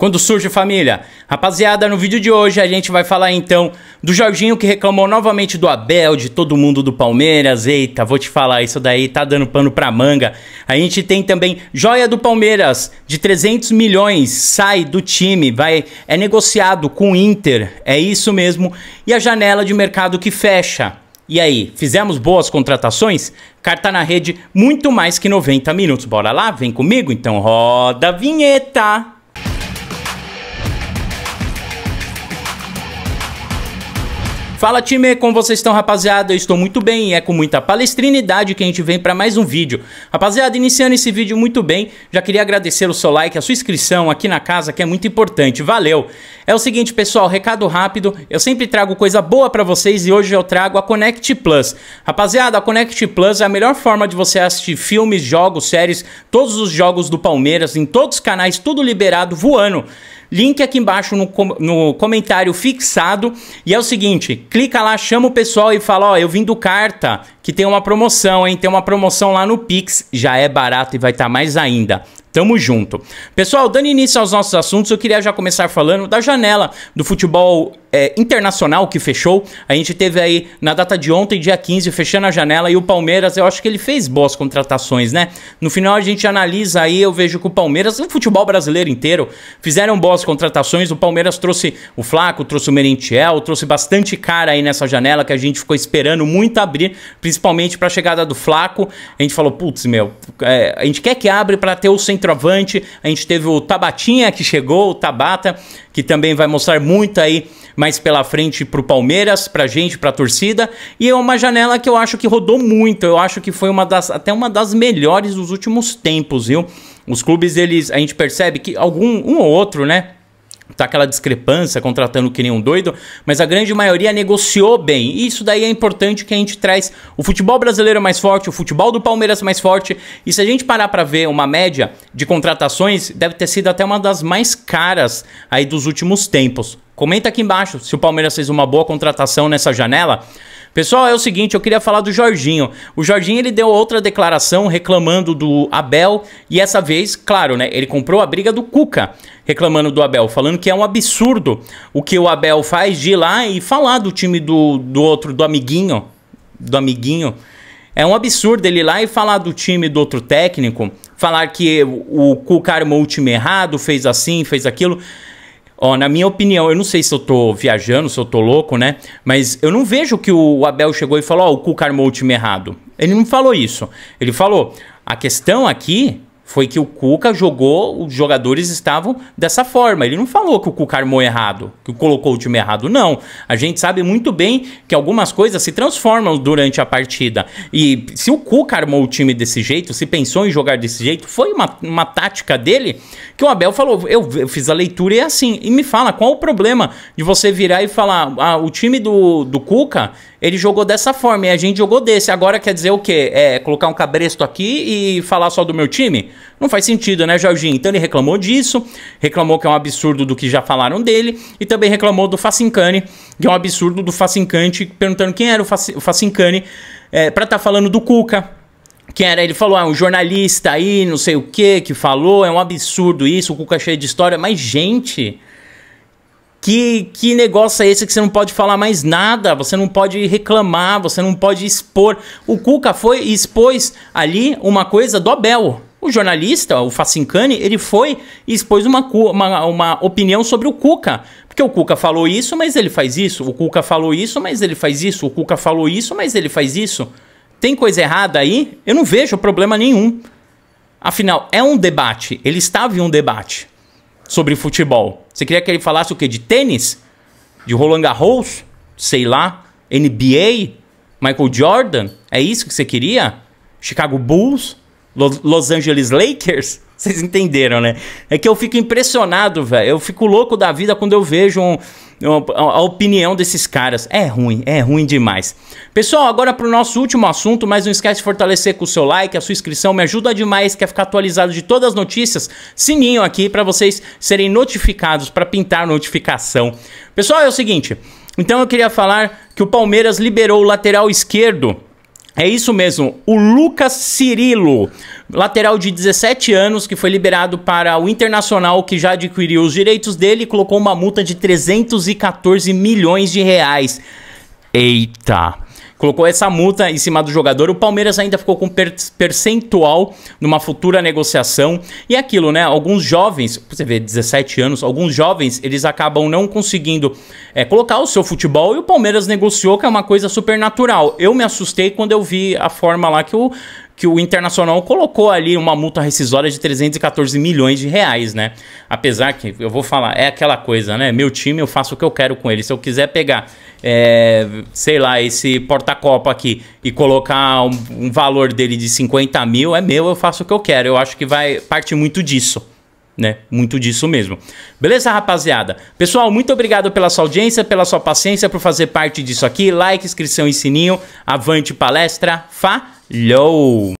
Quando surge família? Rapaziada, no vídeo de hoje a gente vai falar então do Jorginho que reclamou novamente do Abel, de todo mundo do Palmeiras. Eita, vou te falar, isso daí tá dando pano pra manga. A gente tem também Joia do Palmeiras, de 300 milhões, sai do time, vai é negociado com o Inter, é isso mesmo. E a janela de mercado que fecha. E aí, fizemos boas contratações? Carta na rede, muito mais que 90 minutos. Bora lá? Vem comigo? Então roda a vinheta! Fala time, como vocês estão rapaziada? Eu estou muito bem e é com muita palestrinidade que a gente vem para mais um vídeo. Rapaziada, iniciando esse vídeo muito bem, já queria agradecer o seu like, a sua inscrição aqui na casa que é muito importante, valeu! É o seguinte pessoal, recado rápido, eu sempre trago coisa boa para vocês e hoje eu trago a Connect Plus. Rapaziada, a Connect Plus é a melhor forma de você assistir filmes, jogos, séries, todos os jogos do Palmeiras, em todos os canais, tudo liberado, voando. Link aqui embaixo no, com no comentário fixado. E é o seguinte: clica lá, chama o pessoal e fala: Ó, eu vim do Carta, que tem uma promoção, hein? Tem uma promoção lá no Pix, já é barato e vai estar tá mais ainda. Tamo junto. Pessoal, dando início aos nossos assuntos, eu queria já começar falando da janela do futebol é, internacional que fechou. A gente teve aí na data de ontem, dia 15, fechando a janela e o Palmeiras, eu acho que ele fez boas contratações, né? No final a gente analisa aí, eu vejo que o Palmeiras, o futebol brasileiro inteiro, fizeram boas contratações. O Palmeiras trouxe o Flaco, trouxe o Merentiel, trouxe bastante cara aí nessa janela que a gente ficou esperando muito abrir, principalmente para a chegada do Flaco. A gente falou, putz, meu, é, a gente quer que abre para ter o 100 centroavante. A gente teve o Tabatinha que chegou, o Tabata, que também vai mostrar muito aí mais pela frente para o Palmeiras, para a gente, para a torcida. E é uma janela que eu acho que rodou muito. Eu acho que foi uma das, até uma das melhores dos últimos tempos, viu? Os clubes, eles, a gente percebe que algum um ou outro, né? tá aquela discrepância, contratando que nem um doido, mas a grande maioria negociou bem. E isso daí é importante que a gente traz o futebol brasileiro mais forte, o futebol do Palmeiras mais forte. E se a gente parar para ver uma média de contratações, deve ter sido até uma das mais caras aí dos últimos tempos. Comenta aqui embaixo se o Palmeiras fez uma boa contratação nessa janela. Pessoal, é o seguinte, eu queria falar do Jorginho. O Jorginho ele deu outra declaração reclamando do Abel e essa vez, claro, né, ele comprou a briga do Cuca, reclamando do Abel, falando que é um absurdo o que o Abel faz de ir lá e falar do time do, do outro, do amiguinho, do amiguinho. É um absurdo ele ir lá e falar do time do outro técnico, falar que o Cuca armou o time errado, fez assim, fez aquilo. Ó, na minha opinião, eu não sei se eu tô viajando, se eu tô louco, né? Mas eu não vejo que o Abel chegou e falou, ó, oh, o Cuca armou o time errado. Ele não falou isso. Ele falou, a questão aqui foi que o Cuca jogou, os jogadores estavam dessa forma. Ele não falou que o Cuca armou errado, que colocou o time errado, não. A gente sabe muito bem que algumas coisas se transformam durante a partida. E se o Cuca armou o time desse jeito, se pensou em jogar desse jeito, foi uma, uma tática dele que o Abel falou: eu, eu fiz a leitura e é assim. E me fala, qual o problema de você virar e falar: ah, o time do, do Cuca ele jogou dessa forma e a gente jogou desse. Agora quer dizer o quê? É colocar um cabresto aqui e falar só do meu time? Não faz sentido, né, Jorginho? Então ele reclamou disso, reclamou que é um absurdo do que já falaram dele e também reclamou do Facincani, que é um absurdo do Facincante, perguntando quem era o, Fac Facincani é, pra estar tá falando do Cuca. Quem era? Ele falou, ah, um jornalista aí, não sei o que, que falou, é um absurdo isso, o Cuca é cheio de história. Mas, gente, que, que negócio é esse que você não pode falar mais nada? Você não pode reclamar, você não pode expor. O Cuca foi e expôs ali uma coisa do Abel. O jornalista, o Facincani, ele foi e expôs uma, uma, uma opinião sobre o Cuca. Porque o Cuca falou isso, mas ele faz isso. O Cuca falou isso, mas ele faz isso. O Cuca falou isso, mas ele faz isso. Tem coisa errada aí? Eu não vejo problema nenhum. Afinal, é um debate. Ele estava em um debate sobre futebol. Você queria que ele falasse o quê? De tênis? De Roland Garros? Sei lá. NBA? Michael Jordan? É isso que você queria? Chicago Bulls? Los Angeles Lakers? Vocês entenderam, né? É que eu fico impressionado, velho. Eu fico louco da vida quando eu vejo um, um, a opinião desses caras. É ruim, é ruim demais. Pessoal, agora para o nosso último assunto, mas não esquece de fortalecer com o seu like, a sua inscrição, me ajuda demais. Quer ficar atualizado de todas as notícias? Sininho aqui para vocês serem notificados, para pintar notificação. Pessoal, é o seguinte. Então eu queria falar que o Palmeiras liberou o lateral esquerdo é isso mesmo, o Lucas Cirilo, lateral de 17 anos, que foi liberado para o Internacional, que já adquiriu os direitos dele e colocou uma multa de 314 milhões de reais. Eita! colocou essa multa em cima do jogador. O Palmeiras ainda ficou com percentual numa futura negociação. E aquilo, né? Alguns jovens, você vê, 17 anos, alguns jovens, eles acabam não conseguindo é, colocar o seu futebol e o Palmeiras negociou, que é uma coisa super natural. Eu me assustei quando eu vi a forma lá que o que o Internacional colocou ali uma multa rescisória de 314 milhões de reais, né? Apesar que, eu vou falar, é aquela coisa, né? Meu time, eu faço o que eu quero com ele. Se eu quiser pegar, é, sei lá, esse porta-copa aqui e colocar um, um valor dele de 50 mil, é meu, eu faço o que eu quero. Eu acho que vai parte muito disso. Né? Muito disso mesmo. Beleza, rapaziada? Pessoal, muito obrigado pela sua audiência, pela sua paciência, por fazer parte disso aqui. Like, inscrição e sininho. Avante palestra. Fá. Yo.